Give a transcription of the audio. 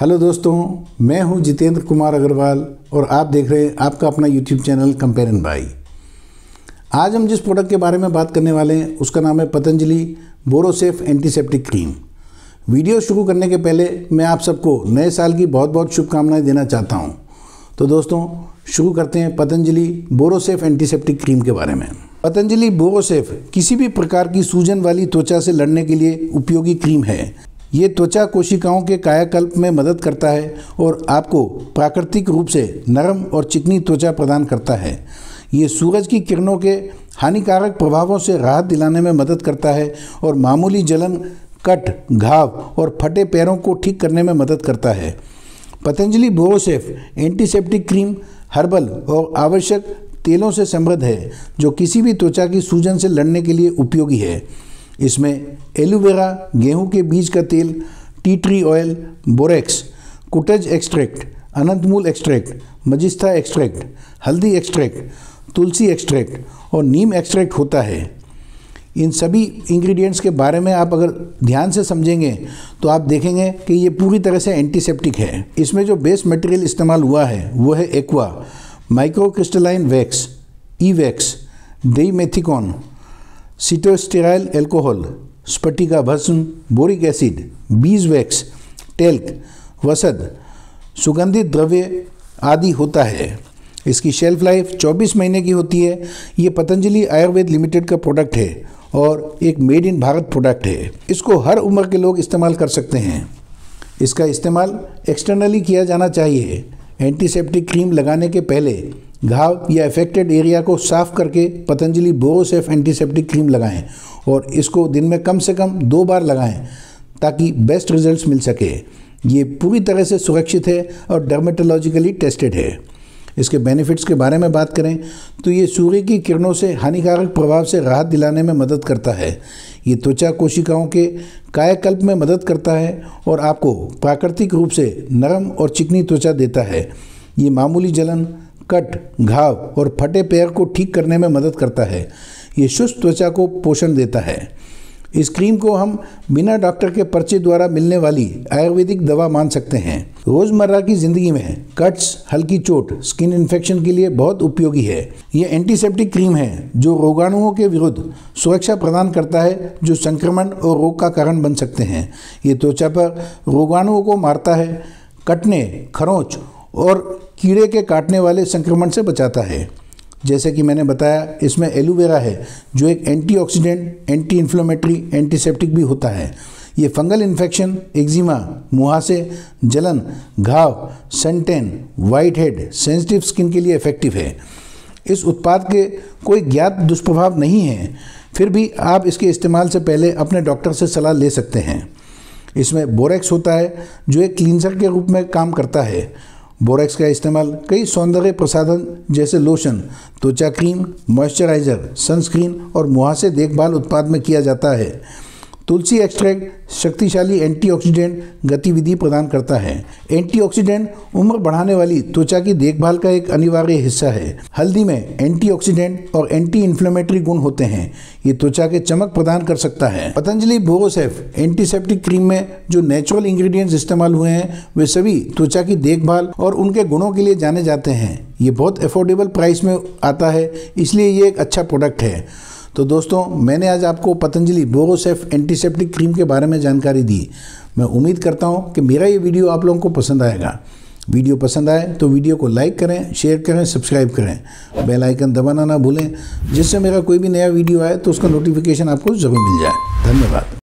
hello दोस्तों मैं हूं जितेंद्र कुमार अग्रवाल और आप देख रहे हैं आपका अपना यूट्यूब चैनल कंपेरन भाई आज हम जिस प्रोडक्ट के बारे में बात करने वाले हैं उसका नाम है Patanjali Borosafe antiseptic cream video शुरू करने के पहले मैं आप सबको नए साल की बहुत बहुत शुभकामनाएं देना चाहता हूँ तो दोस्तों शुरू करते हैं पतंजलि बोरोसेफ एंटीसेप्टिक क्रीम के बारे में पतंजलि बोरोसेफ किसी भी प्रकार की सूजन वाली त्वचा से लड़ने के लिए उपयोगी क्रीम है ये त्वचा कोशिकाओं के कायाकल्प में मदद करता है और आपको प्राकृतिक रूप से नरम और चिकनी त्वचा प्रदान करता है ये सूरज की किरणों के हानिकारक प्रभावों से राहत दिलाने में मदद करता है और मामूली जलन कट घाव और फटे पैरों को ठीक करने में मदद करता है Patanjali Borosafe antiseptic cream herbal और आवश्यक तेलों से समृद्ध है जो किसी भी त्वचा की सूजन से लड़ने के लिए उपयोगी है इसमें एलोवेरा गेहूं के बीज का तेल टी ट्री ऑयल बोरेक्स कुटज एक्सट्रैक्ट अनंतमूल एक्सट्रैक्ट मजिस्था एक्सट्रैक्ट हल्दी एक्सट्रैक्ट तुलसी एक्सट्रैक्ट और नीम एक्सट्रैक्ट होता है इन सभी इंग्रेडिएंट्स के बारे में आप अगर ध्यान से समझेंगे तो आप देखेंगे कि ये पूरी तरह से एंटीसेप्टिक है इसमें जो बेस मटेरियल इस्तेमाल हुआ है वो है aqua microcrystalline wax E wax methicone cetostearyl alcohol स्पटिका भस्म boric acid beeswax talc वसद सुगंधित द्रव्य आदि होता है इसकी शेल्फ लाइफ 24 महीने की होती है ये पतंजलि आयुर्वेद लिमिटेड का प्रोडक्ट है और एक मेड इन भारत प्रोडक्ट है इसको हर उम्र के लोग इस्तेमाल कर सकते हैं इसका इस्तेमाल एक्सटर्नली किया जाना चाहिए एंटीसेप्टिक क्रीम लगाने के पहले घाव या अफेक्टेड एरिया को साफ करके पतंजलि बोरोसेफ एंटीसेप्टिक क्रीम लगाएं और इसको दिन में कम से कम दो बार लगाएं ताकि बेस्ट रिजल्ट्स मिल सके ये पूरी तरह से सुरक्षित है और डर्मेटोलॉजिकली टेस्टेड है इसके बेनिफिट्स के बारे में बात करें तो ये सूर्य की किरणों से हानिकारक प्रभाव से राहत दिलाने में मदद करता है ये त्वचा कोशिकाओं के कायाकल्प में मदद करता है और आपको प्राकृतिक रूप से नरम और चिकनी त्वचा देता है ये मामूली जलन कट घाव और फटे पैर को ठीक करने में मदद करता है ये शुष्क त्वचा को पोषण देता है इस क्रीम को हम बिना डॉक्टर के पर्चे द्वारा मिलने वाली आयुर्वेदिक दवा मान सकते हैं रोजमर्रा की जिंदगी में कट्स हल्की चोट स्किन इन्फेक्शन के लिए बहुत उपयोगी है ये एंटीसेप्टिक क्रीम है जो रोगाणुओं के विरुद्ध सुरक्षा प्रदान करता है जो संक्रमण और रोग का कारण बन सकते हैं ये त्वचा पर रोगाणुओं को मारता है कटने खरोंच और कीड़े के काटने वाले संक्रमण से बचाता है जैसे कि मैंने बताया इसमें एलोवेरा है जो एक एंटीऑक्सीडेंट एंटी इन्फ्लोमेटरी एंटीसेप्टिक भी होता है ये फंगल इन्फेक्शन एक्जिमा मुहासे जलन घाव suntan whitehead sensitive skin के लिए इफेक्टिव है इस उत्पाद के कोई ज्ञात दुष्प्रभाव नहीं है फिर भी आप इसके इस्तेमाल से पहले अपने डॉक्टर से सलाह ले सकते हैं इसमें बोरेक्स होता है जो एक क्लिनजर के रूप में काम करता है बोरेक्स का इस्तेमाल कई सौंदर्य प्रसाधन जैसे लोशन त्वचा क्रीम मॉइस्चराइज़र सनस्क्रीन और मुहासे देखभाल उत्पाद में किया जाता है तुलसी एक्सट्रैक्ट शक्तिशाली एंटीऑक्सीडेंट गतिविधि प्रदान करता है एंटीऑक्सीडेंट उम्र बढ़ाने वाली त्वचा की देखभाल का एक अनिवार्य हिस्सा है हल्दी में एंटीऑक्सीडेंट और एंटी इन्फ्लेमेटरी गुण होते हैं ये त्वचा के चमक प्रदान कर सकता है पतंजलि बोरोसेफ एंटीसेप्टिक क्रीम में जो नेचुरल इंग्रेडिएंट्स इस्तेमाल हुए हैं वे सभी त्वचा की देखभाल और उनके गुणों के लिए जाने जाते हैं ये बहुत अफोर्डेबल प्राइस में आता है इसलिए ये एक अच्छा प्रोडक्ट है तो दोस्तों मैंने आज आपको पतंजलि बोरोसेफ एंटीसेप्टिक क्रीम के बारे में जानकारी दी मैं उम्मीद करता हूँ कि मेरा ये वीडियो आप लोगों को पसंद आएगा वीडियो पसंद आए तो वीडियो को लाइक करें शेयर करें सब्सक्राइब करें बेल आइकन दबाना ना भूलें जिससे मेरा कोई भी नया वीडियो आए तो उसका नोटिफिकेशन आपको ज़रूर मिल जाए धन्यवाद